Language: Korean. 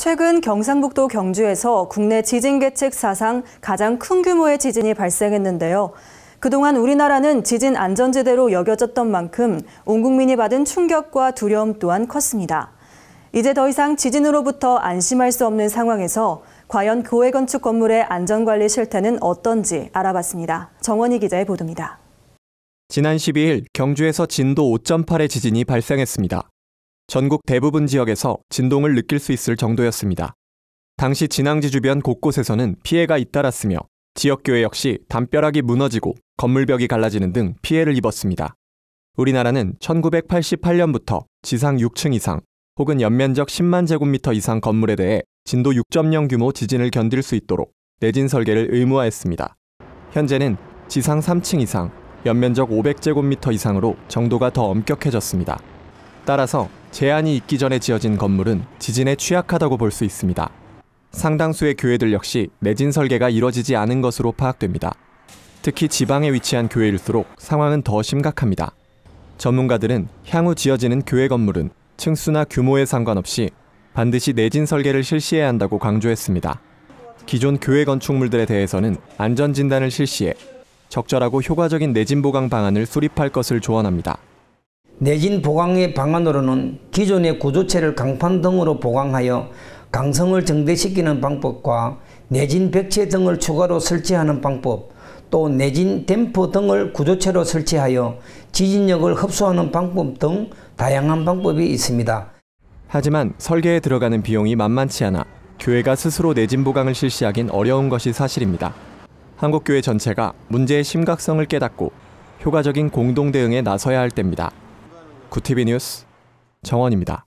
최근 경상북도 경주에서 국내 지진 계측 사상 가장 큰 규모의 지진이 발생했는데요. 그동안 우리나라는 지진 안전지대로 여겨졌던 만큼 온 국민이 받은 충격과 두려움 또한 컸습니다. 이제 더 이상 지진으로부터 안심할 수 없는 상황에서 과연 교회 건축 건물의 안전관리 실태는 어떤지 알아봤습니다. 정원희 기자의 보도입니다. 지난 12일 경주에서 진도 5.8의 지진이 발생했습니다. 전국 대부분 지역에서 진동을 느낄 수 있을 정도였습니다. 당시 진앙지 주변 곳곳에서는 피해가 잇따랐으며 지역교회 역시 담벼락이 무너지고 건물벽이 갈라지는 등 피해를 입었습니다. 우리나라는 1988년부터 지상 6층 이상 혹은 연면적 10만 제곱미터 이상 건물에 대해 진도 6.0 규모 지진을 견딜 수 있도록 내진 설계를 의무화했습니다. 현재는 지상 3층 이상, 연면적 500제곱미터 이상으로 정도가 더 엄격해졌습니다. 따라서 제한이 있기 전에 지어진 건물은 지진에 취약하다고 볼 수 있습니다. 상당수의 교회들 역시 내진 설계가 이뤄지지 않은 것으로 파악됩니다. 특히 지방에 위치한 교회일수록 상황은 더 심각합니다. 전문가들은 향후 지어지는 교회 건물은 층수나 규모에 상관없이 반드시 내진 설계를 실시해야 한다고 강조했습니다. 기존 교회 건축물들에 대해서는 안전 진단을 실시해 적절하고 효과적인 내진 보강 방안을 수립할 것을 조언합니다. 내진 보강의 방안으로는 기존의 구조체를 강판 등으로 보강하여 강성을 증대시키는 방법과 내진 백체 등을 추가로 설치하는 방법, 또 내진 댐퍼 등을 구조체로 설치하여 지진력을 흡수하는 방법 등 다양한 방법이 있습니다. 하지만 설계에 들어가는 비용이 만만치 않아 교회가 스스로 내진 보강을 실시하긴 어려운 것이 사실입니다. 한국교회 전체가 문제의 심각성을 깨닫고 효과적인 공동 대응에 나서야 할 때입니다. 구티비 뉴스 정원입니다.